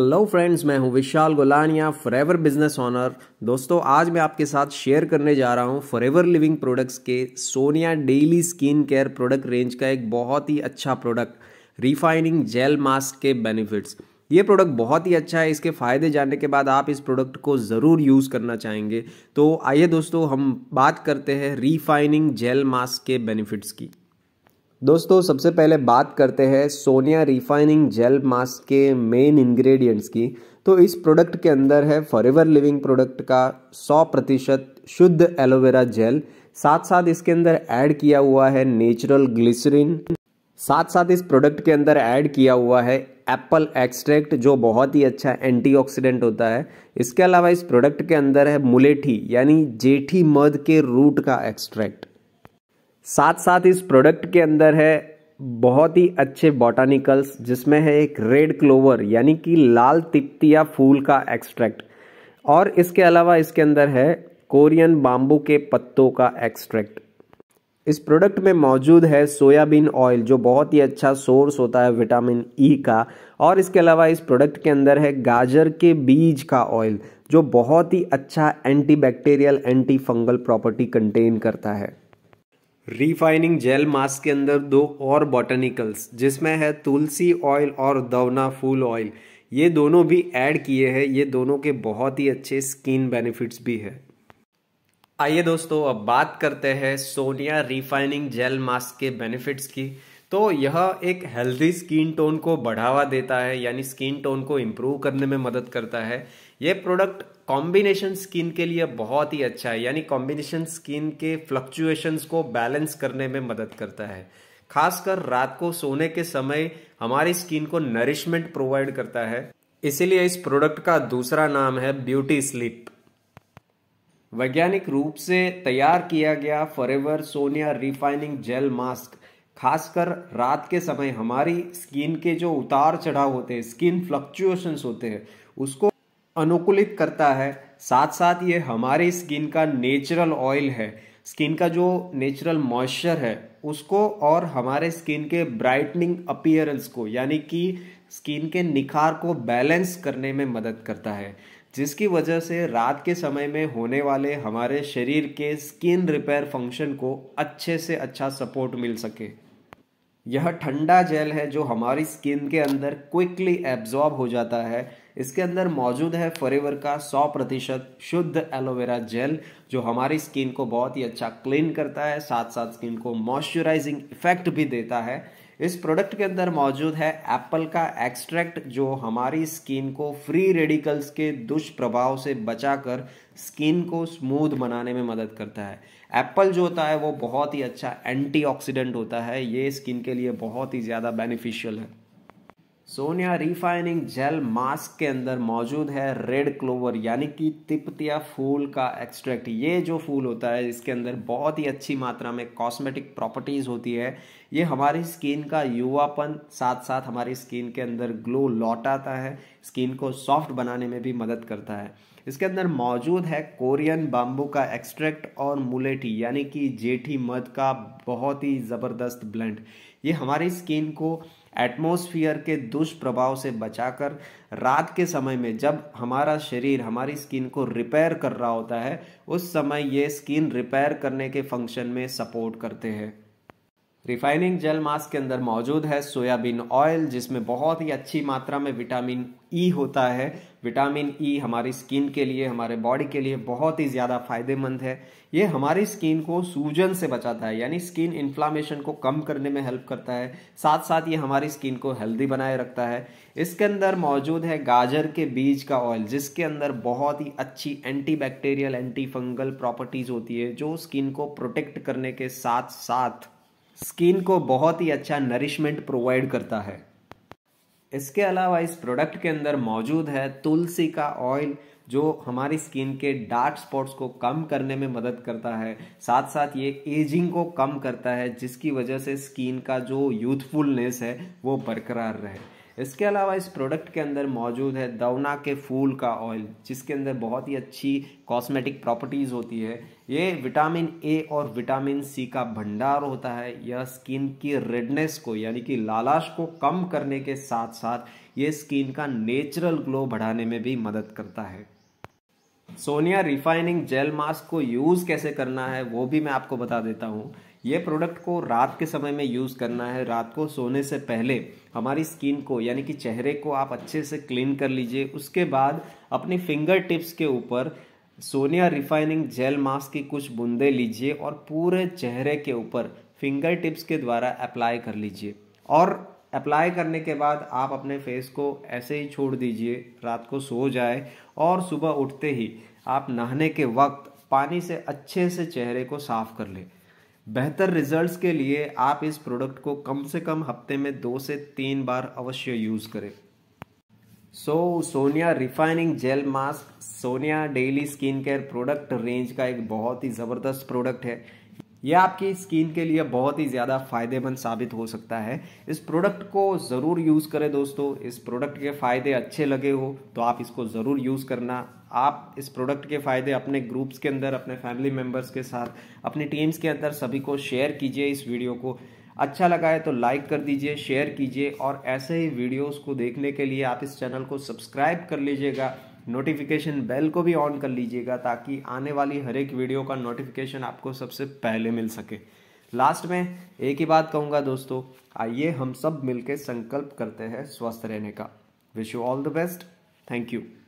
hello friends मैं हूं Vishal Golania for business owner दोस्तों आज मैं आपके साथ शेयर करने जा रहा हूं फॉर लिविंग प्रोडक्ट्स के Sonya daily skin care product range का एक बहुत ही अच्छा प्रोडक्ट रिफाइनिंग जेल मास्क के बेनिफिट्स ये प्रोडक्ट बहुत ही अच्छा है इसके फ़ायदे जानने के बाद आप इस प्रोडक्ट को ज़रूर यूज़ करना चाहेंगे तो आइए दोस्तों हम बात करते हैं रिफाइनिंग जेल मास्क के बेनिफिट्स की दोस्तों सबसे पहले बात करते हैं सोनिया रिफाइनिंग जेल मास्क के मेन इंग्रेडिएंट्स की तो इस प्रोडक्ट के अंदर है फॉर लिविंग प्रोडक्ट का 100 प्रतिशत शुद्ध एलोवेरा जेल साथ साथ इसके अंदर ऐड किया हुआ है नेचुरल ग्लिसरीन साथ साथ इस प्रोडक्ट के अंदर ऐड किया हुआ है एप्पल एक्सट्रैक्ट जो बहुत ही अच्छा एंटीऑक्सीडेंट होता है इसके अलावा इस प्रोडक्ट के अंदर है मुलेठी यानी जेठी मध के रूट का एक्सट्रैक्ट साथ साथ इस प्रोडक्ट के अंदर है बहुत ही अच्छे बॉटानिकल्स जिसमें है एक रेड क्लोवर यानी कि लाल तिप्तिया फूल का एक्सट्रैक्ट और इसके अलावा इसके अंदर है कोरियन बाम्बू के पत्तों का एक्सट्रैक्ट इस प्रोडक्ट में मौजूद है सोयाबीन ऑयल जो बहुत ही अच्छा सोर्स होता है विटामिन ई e का और इसके अलावा इस प्रोडक्ट के अंदर है गाजर के बीज का ऑयल जो बहुत ही अच्छा antibacterial anti fungal property contain करता है रिफाइनिंग जेल मास्क के अंदर दो और बॉटनिकल्स जिसमें है तुलसी ऑयल और दवना फूल ऑयल ये दोनों भी ऐड किए हैं ये दोनों के बहुत ही अच्छे स्किन बेनिफिट्स भी है आइए दोस्तों अब बात करते हैं सोनिया रिफाइनिंग जेल मास्क के बेनिफिट्स की तो यह एक हेल्दी स्किन टोन को बढ़ावा देता है यानी स्किन टोन को इम्प्रूव करने में मदद करता है यह प्रोडक्ट कॉम्बिनेशन स्किन के लिए बहुत ही अच्छा है यानी कॉम्बिनेशन स्किन के फ्लक्चुएशंस को बैलेंस करने में मदद करता है खासकर रात को सोने के समय हमारी स्किन को नरिशमेंट प्रोवाइड करता है इसीलिए इस प्रोडक्ट का दूसरा नाम है ब्यूटी स्लीप वैज्ञानिक रूप से तैयार किया गया forever Sonya refining gel mask खासकर रात के समय हमारी स्किन के जो उतार चढ़ाव होते हैं स्किन फ्लक्चुएशंस होते हैं उसको अनुकूलित करता है साथ साथ ये हमारी स्किन का नेचुरल ऑयल है स्किन का जो नेचुरल मॉइस्चर है उसको और हमारे स्किन के ब्राइटनिंग अपियरेंस को यानी कि स्किन के निखार को बैलेंस करने में मदद करता है जिसकी वजह से रात के समय में होने वाले हमारे शरीर के स्किन रिपेयर फंक्शन को अच्छे से अच्छा सपोर्ट मिल सके यह ठंडा जेल है जो हमारी स्किन के अंदर क्विकली एब्जॉर्ब हो जाता है इसके अंदर मौजूद है फॉरेवर का 100 प्रतिशत शुद्ध एलोवेरा जेल जो हमारी स्किन को बहुत ही अच्छा क्लीन करता है साथ साथ स्किन को मॉइस्चराइजिंग इफेक्ट भी देता है इस प्रोडक्ट के अंदर मौजूद है एप्पल का एक्सट्रैक्ट जो हमारी स्किन को फ्री रेडिकल्स के दुष्प्रभाव से बचाकर स्किन को स्मूथ बनाने में मदद करता है एप्पल जो होता है वो बहुत ही अच्छा एंटीऑक्सीडेंट होता है ये स्किन के लिए बहुत ही ज़्यादा बेनिफिशियल है सोनिया रिफाइनिंग जेल मास्क के अंदर मौजूद है रेड क्लोवर यानी कि तिपतिया फूल का एक्सट्रैक्ट ये जो फूल होता है इसके अंदर बहुत ही अच्छी मात्रा में कॉस्मेटिक प्रॉपर्टीज़ होती है ये हमारी स्किन का युवापन साथ साथ हमारी स्किन के अंदर ग्लो लौटाता है स्किन को सॉफ्ट बनाने में भी मदद करता है इसके अंदर मौजूद है कोरियन बाम्बू का एक्सट्रैक्ट और मुलेटी यानी कि जेठी मध का बहुत ही ज़बरदस्त ब्लेंड ये हमारी स्किन को एटमॉस्फेयर के दुष्प्रभाव से बचाकर रात के समय में जब हमारा शरीर हमारी स्किन को रिपेयर कर रहा होता है उस समय ये स्किन रिपेयर करने के फंक्शन में सपोर्ट करते हैं रिफाइनिंग जल मास्क के अंदर मौजूद है सोयाबीन ऑयल जिसमें बहुत ही अच्छी मात्रा में विटामिन ई e होता है विटामिन ई e हमारी स्किन के लिए हमारे बॉडी के लिए बहुत ही ज़्यादा फायदेमंद है ये हमारी स्किन को सूजन से बचाता है यानी स्किन इन्फ्लामेशन को कम करने में हेल्प करता है साथ साथ ये हमारी स्किन को हेल्दी बनाए रखता है इसके अंदर मौजूद है गाजर के बीज का ऑयल जिसके अंदर बहुत ही अच्छी anti bacterial anti fungal properties होती है जो स्किन को प्रोटेक्ट करने के साथ साथ स्किन को बहुत ही अच्छा नरिशमेंट प्रोवाइड करता है इसके अलावा इस प्रोडक्ट के अंदर मौजूद है तुलसी का ऑयल जो हमारी स्किन के डार्क स्पॉट्स को कम करने में मदद करता है साथ साथ ये एजिंग को कम करता है जिसकी वजह से स्किन का जो यूथफुलनेस है वो बरकरार रहे इसके अलावा इस प्रोडक्ट के अंदर मौजूद है दवना के फूल का ऑयल जिसके अंदर बहुत ही अच्छी कॉस्मेटिक प्रॉपर्टीज़ होती है ये विटामिन ए और विटामिन सी का भंडार होता है यह स्किन की रेडनेस को यानी कि लालाश को कम करने के साथ साथ ये स्किन का नेचुरल ग्लो बढ़ाने में भी मदद करता है सोनिया रिफाइनिंग जेल मास्क को यूज़ कैसे करना है वो भी मैं आपको बता देता हूँ ये प्रोडक्ट को रात के समय में यूज़ करना है रात को सोने से पहले हमारी स्किन को यानी कि चेहरे को आप अच्छे से क्लीन कर लीजिए उसके बाद अपनी फिंगर टिप्स के ऊपर सोनिया रिफाइनिंग जेल मास्क की कुछ बूंदे लीजिए और पूरे चेहरे के ऊपर फिंगर टिप्स के द्वारा अप्लाई कर लीजिए और अप्लाई करने के बाद आप अपने फेस को ऐसे ही छोड़ दीजिए रात को सो जाए और सुबह उठते ही आप नहाने के वक्त पानी से अच्छे से चेहरे को साफ़ कर लें बेहतर रिजल्ट्स के लिए आप इस प्रोडक्ट को कम से कम हफ्ते में दो से तीन बार अवश्य यूज़ करें so Sonya refining gel mask Sonya daily skin care product range का एक बहुत ही ज़बरदस्त प्रोडक्ट है यह आपकी स्किन के लिए बहुत ही ज़्यादा फायदेमंद साबित हो सकता है इस प्रोडक्ट को ज़रूर यूज़ करें दोस्तों इस प्रोडक्ट के फ़ायदे अच्छे लगे हो तो आप इसको ज़रूर यूज़ करना आप इस प्रोडक्ट के फ़ायदे अपने ग्रुप्स के अंदर अपने फैमिली मेम्बर्स के साथ अपनी टीम्स के अंदर सभी को शेयर कीजिए इस वीडियो को अच्छा लगा है तो लाइक कर दीजिए शेयर कीजिए और ऐसे ही वीडियोस को देखने के लिए आप इस चैनल को सब्सक्राइब कर लीजिएगा नोटिफिकेशन बेल को भी ऑन कर लीजिएगा ताकि आने वाली हर एक वीडियो का नोटिफिकेशन आपको सबसे पहले मिल सके लास्ट में एक ही बात कहूँगा दोस्तों आइए हम सब मिलकर संकल्प करते हैं स्वस्थ रहने का wish you all the best thank you